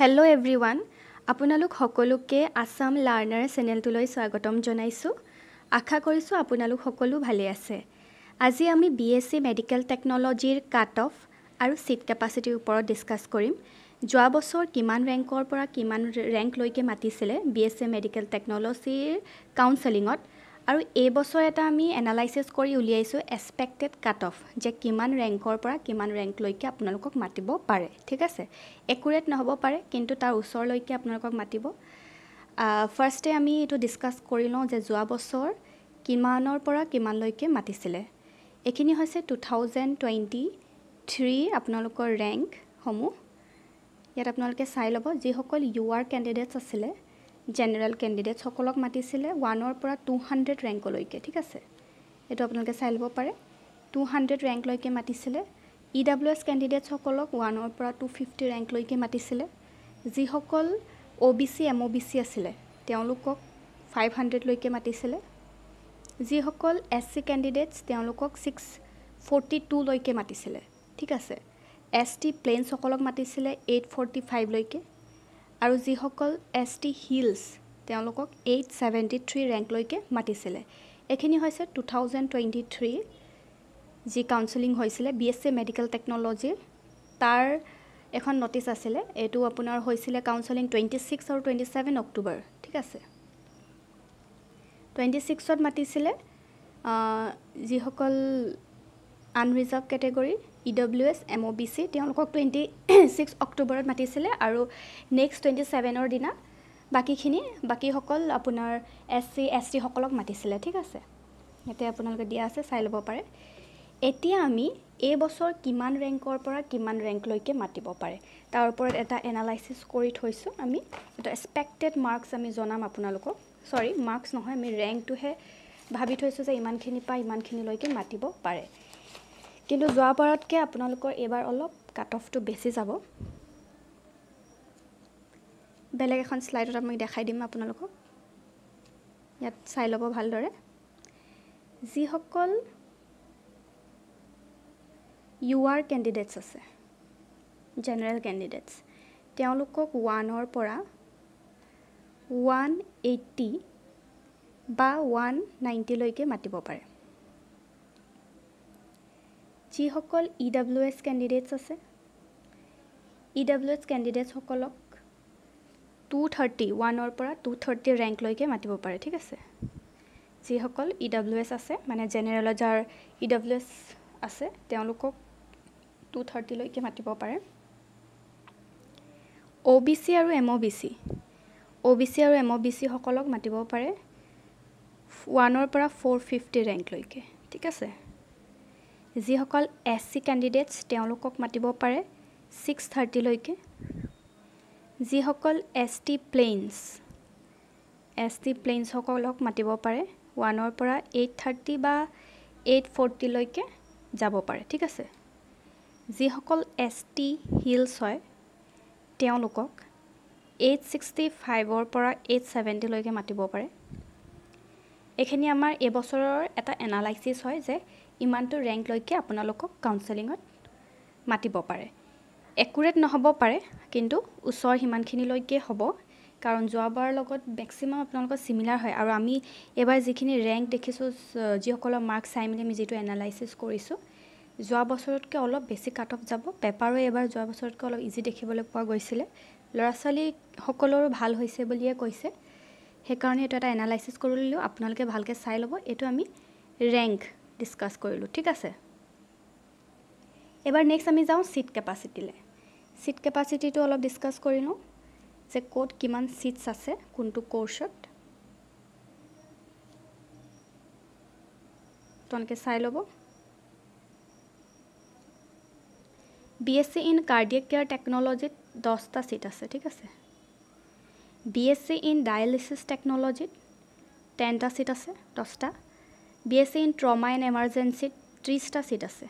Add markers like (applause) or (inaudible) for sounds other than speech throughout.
hello' everyone আপোনালোক সকলোকে Assam learner চেনেলটোলৈ স্বাগতম জনাইছোঁ আশা কৰিছোঁ আপোনালোক সকলো ভালে আছে আজি আমি বি এছ চি মেডিকেল টেকন'লজিৰ কাট অফ আৰু ছিট কেপাচিটিৰ ওপৰত ডিছকাছ কৰিম যোৱা বছৰ কিমান ৰেংকৰ পৰা কিমান ৰেংকলৈকে মাতিছিলে বি এছ চি মেডিকেল টেকন'লজিৰ কাউন্সেলিঙত আৰু এই বছৰ এটা আমি এনালাইচিছ কৰি উলিয়াইছোঁ এক্সপেক্টেড কাট অফ যে কিমান ৰেংকৰ পৰা কিমান ৰেংকলৈকে আপোনালোকক মাতিব পাৰে ঠিক আছে একুৰেট নহ'ব পাৰে কিন্তু তাৰ ওচৰলৈকে আপোনালোকক মাতিব ফাৰ্ষ্টে আমি এইটো ডিছকাছ কৰি লওঁ যে যোৱা বছৰ কিমানৰ পৰা কিমানলৈকে মাতিছিলে এইখিনি হৈছে টু থাউজেণ্ড টুৱেণ্টি থ্ৰী আপোনালোকৰ ৰেংকসমূহ ইয়াত আপোনালোকে চাই ল'ব যিসকল ইউ আৰ কেণ্ডিডেটছ আছিলে জেনেৰেল কেণ্ডিডেটসকলক মাতিছিলে ওৱানৰ পৰা টু হাণ্ড্ৰেড ৰেংকলৈকে ঠিক আছে এইটো আপোনালোকে চাই ল'ব পাৰে টু হাণ্ড্ৰেড ৰেংকলৈকে মাতিছিলে ই ডাব্লিউ এছ কেণ্ডিডেটসকলক ওৱানৰ পৰা টু ফিফটি ৰেংকলৈকে মাতিছিলে যিসকল O' B C M O' B C আছিলে তেওঁলোকক ফাইভ হাণ্ড্ৰেডলৈকে মাতিছিলে যিসকল এছ চি কেণ্ডিডেটছ তেওঁলোকক ছিক্স ফৰ্টি টুলৈকে মাতিছিলে ঠিক আছে এছ টি প্লেইনছসকলক মাতিছিলে এইট ফৰ্টি ফাইভলৈকে আৰু যিসকল এছ টি হিলছ তেওঁলোকক এইট ছেভেণ্টি থ্ৰী ৰেংকলৈকে মাতিছিলে এইখিনি হৈছে টু থাউজেণ্ড টুৱেণ্টি থ্ৰী যি কাউন্সিলিং হৈছিলে বি এছ চি মেডিকেল টেকন'লজিৰ তাৰ এখন নটিচ আছিলে এইটো আপোনাৰ হৈছিলে কাউন্সেলিং টুৱেণ্টি ছিক্স আৰু টুৱেণ্টি ছেভেন অক্টোবৰ ঠিক আছে টুৱেণ্টি ছিক্সত মাতিছিলে যিসকল unreserved category E W S M O' B C তেওঁলোকক টুৱেণ্টি ছিক্স অক্টোবৰত মাতিছিলে আৰু নেক্সট টুৱেণ্টি ছেভেনৰ দিনা বাকীখিনি বাকীসকল আপোনাৰ এছ চি এছ টিসকলক মাতিছিলে ঠিক আছে ইয়াতে আপোনালোকে দিয়া আছে চাই ল'ব পাৰে এতিয়া আমি এই বছৰ কিমান ৰেংকৰ পৰা কিমান ৰেংকলৈকে মাতিব পাৰে তাৰ ওপৰত এটা এনালাইচিছ কৰি থৈছোঁ আমি এটা এক্সপেক্টেড মাৰ্কছ আমি জনাম আপোনালোকক চৰি মাৰ্কছ নহয় আমি ৰেংকটোহে ভাবি থৈছোঁ যে ইমানখিনিৰ পৰা ইমানখিনিলৈকে মাতিব পাৰে কিন্তু যোৱাবাৰতকৈ আপোনালোকৰ এইবাৰ অলপ কাট অফটো বেছি যাব বেলেগ এখন শ্লাইডত মই দেখাই দিম আপোনালোকক ইয়াত চাই ল'ব ভালদৰে যিসকল ইউ আৰ কেণ্ডিডেটছ আছে জেনেৰেল কেণ্ডিডেটছ তেওঁলোকক ওৱানৰ পৰা ওৱান এইটি বা ওৱান নাইণ্টিলৈকে মাতিব পাৰে যিসকল ই ডাব্লিউ এছ কেণ্ডিডেটছ আছে ই ডাব্লিউ এছ কেণ্ডিডেটছসকলক টু থাৰ্টি ওৱানৰ পৰা টু থাৰ্টি ৰেংকলৈকে মাতিব পাৰে ঠিক আছে যিসকল ই ডাব্লিউ এছ আছে মানে জেনেৰেলত যাৰ ই ডাব্লিউ এছ আছে তেওঁলোকক টু থাৰ্টিলৈকে মাতিব পাৰে অ' বি চি আৰু M O' B C O' B C আৰু এম অ' বি চিসকলক মাতিব পাৰে ওৱানৰ পৰা ফ'ৰ ফিফটি ৰেংকলৈকে ঠিক আছে যিসকল এছ চি কেণ্ডিডেটছ তেওঁলোকক মাতিব পাৰে ছিক্স থাৰ্টিলৈকে যিসকল S T plains S T প্লেইনছসকলক মাতিব পাৰে ওৱানৰ পৰা এইট থাৰ্টি বা এইট ফৰ্টিলৈকে যাব পাৰে ঠিক আছে যিসকল এছ টি হিলছ হয় তেওঁলোকক এইট ছিক্সটি ফাইভৰ পৰা এইট ছেভেণ্টিলৈকে মাতিব পাৰে এইখিনি আমাৰ এইবছৰৰ এটা এনালাইচিছ হয় যে ইমানটো ৰেংকলৈকে আপোনালোকক কাউন্সেলিঙত মাতিব পাৰে একুৰেট নহ'ব পাৰে কিন্তু ওচৰ সিমানখিনিলৈকে হ'ব কাৰণ যোৱাবাৰৰ লগত মেক্সিমাম আপোনালোকৰ চিমিলাৰ হয় আৰু আমি এইবাৰ যিখিনি ৰেংক দেখিছোঁ যিসকলৰ মাৰ্ক চাই মেলি আমি যিটো এনালাইচিছ কৰিছোঁ যোৱা বছৰতকৈ অলপ বেছি কাট অফ যাব পেপাৰো এইবাৰ যোৱা বছৰতকৈ অলপ ইজি দেখিবলৈ পোৱা গৈছিলে ল'ৰা ছোৱালীসকলৰো ভাল হৈছে বুলিয়ে কৈছে সেইকাৰণে এইটো এটা এনালাইচিছ কৰিলোঁ আপোনালোকে ভালকৈ চাই ল'ব এইটো আমি ৰেংক ডিছকাছ কৰিলোঁ ঠিক আছে এবাৰ নেক্সট আমি যাওঁ ছিট কেপাচিটিলৈ ছিট কেপাচিটিটো অলপ ডিছকাছ কৰি লওঁ যে ক'ত কিমান ছিটছ আছে কোনটো ক'ৰ্চত তেওঁলোকে চাই ল'ব B S C in cardiac care টেকন'লজিত দহটা ছিট আছে ঠিক আছে B S C in dialysis টেকন'লজিত টেনটা ছিট আছে দহটা B S C in trauma and এমাৰজেঞ্চিত ত্ৰিছটা ছিট আছে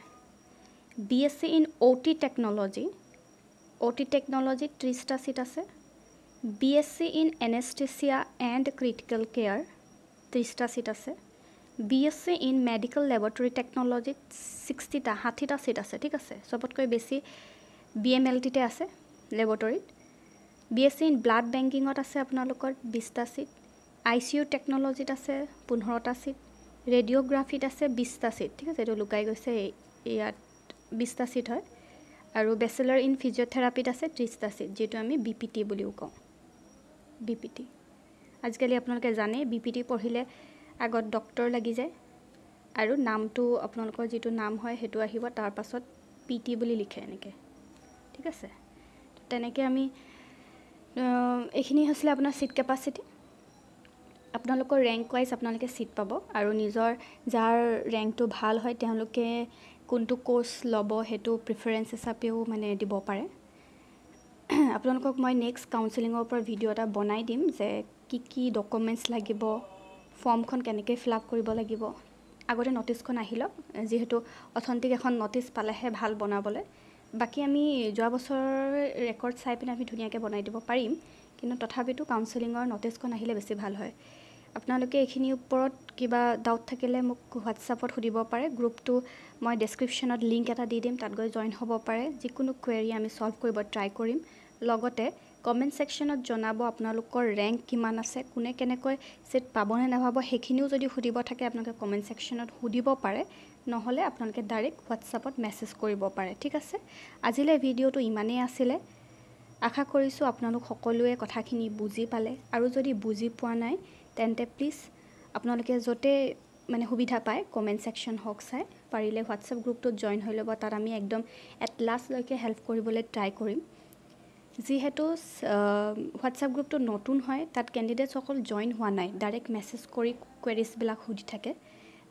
B S C in O' T technology O' T টেকন'লজিত ত্ৰিছটা ছিট আছে B S C in anaesthesia and critical care ত্ৰিছটা ছিট আছে B S C in medical laboratory টেকন'লজিত ছিক্সটিটা ষাঠিটা ছিট আছে ঠিক আছে চবতকৈ বেছি বি এম এল টিতে আছে লেবৰেটৰীত B S C in blood বেংকিঙত আছে আপোনালোকৰ বিছটা ছিট আই চি ইউ টেকন'লজিত আছে পোন্ধৰটা ছিট ৰেডিঅ'গ্ৰাফিত আছে বিছটা ছিট ঠিক আছে এইটো লুকাই গৈছে ইয়াত বিছটা ছিট হয় আৰু বেচেলৰ ইন ফিজিঅ'থেৰাপিত আছে ত্ৰিছটা ছিট যিটো আমি বি পি টি বুলিও কওঁ বি পি টি আজিকালি আপোনালোকে জানেই বি পি টি পঢ়িলে আগত ডক্টৰ লাগি যায় আৰু নামটো আপোনালোকৰ যিটো নাম হয় সেইটো আহিব তাৰপাছত পি টি বুলি লিখে এনেকৈ ঠিক আছে তেনেকৈ আমি এইখিনি হৈছিলে আপোনাৰ ছিট কেপাচিটি আপোনালোকৰ ৰেংক ৱাইজ আপোনালোকে ছিট পাব আৰু নিজৰ যাৰ ৰেংকটো ভাল হয় তেওঁলোকে কোনটো কোৰ্চ ল'ব সেইটো প্ৰিফাৰেঞ্চ হিচাপেও মানে দিব পাৰে (clears throat) আপোনালোকক মই নেক্সট কাউন্সেলিঙৰ ওপৰত ভিডিঅ' এটা বনাই দিম যে কি কি ডকুমেণ্টছ লাগিব ফৰ্মখন কেনেকৈ ফিল আপ কৰিব লাগিব আগতে নটিছখন আহি লওক যিহেতু অথেণ্টিক এখন নটিছ পালেহে ভাল বনাবলৈ বাকী আমি যোৱা বছৰৰ ৰেকৰ্ড চাই পিনে আমি ধুনীয়াকৈ বনাই দিব পাৰিম কিন্তু তথাপিতো কাউন্সেলিঙৰ নটিছখন আহিলে বেছি ভাল হয় আপোনালোকে এইখিনিৰ ওপৰত কিবা ডাউট থাকিলে মোক হোৱাটছআপত সুধিব পাৰে গ্ৰুপটো মই ডেছক্ৰিপশ্যনত লিংক এটা দি দিম তাত গৈ জইন হ'ব পাৰে যিকোনো কুৱেৰি আমি ছল্ভ কৰিব ট্ৰাই কৰিম লগতে কমেণ্ট ছেকশ্যনত জনাব আপোনালোকৰ ৰেংক কিমান আছে কোনে কেনেকৈ ছিট পাবনে নাভাব সেইখিনিও যদি সুধিব থাকে আপোনালোকে কমেণ্ট ছেকশ্যনত সুধিব পাৰে নহ'লে আপোনালোকে ডাইৰেক্ট হোৱাটছআপত মেছেজ কৰিব পাৰে ঠিক আছে আজিলৈ ভিডিঅ'টো ইমানেই আছিলে আশা কৰিছোঁ আপোনালোক সকলোৱে কথাখিনি বুজি পালে আৰু যদি বুজি পোৱা নাই তেন্তে প্লিজ আপোনালোকে য'তে মানে সুবিধা পায় কমেণ্ট ছেকশ্যন হওক চাই পাৰিলে হোৱাটছআপ গ্ৰুপটোত জইন হৈ ল'ব তাত আমি একদম এট লাষ্টলৈকে হেল্প কৰিবলৈ ট্ৰাই কৰিম যিহেতু হোৱাটছআপ গ্ৰুপটো নতুন হয় তাত কেণ্ডিডেটছসকল জইন হোৱা নাই ডাইৰেক্ট মেছেজ কৰি কুৱেৰিজবিলাক সুধি থাকে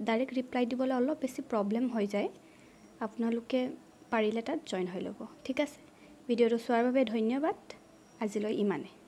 ডাইৰেক্ট ৰিপ্লাই দিবলৈ অলপ বেছি প্ৰব্লেম হৈ যায় আপোনালোকে পাৰিলে তাত জইন হৈ ল'ব ঠিক আছে ভিডিঅ'টো চোৱাৰ বাবে ধন্যবাদ আজিলৈ ইমানেই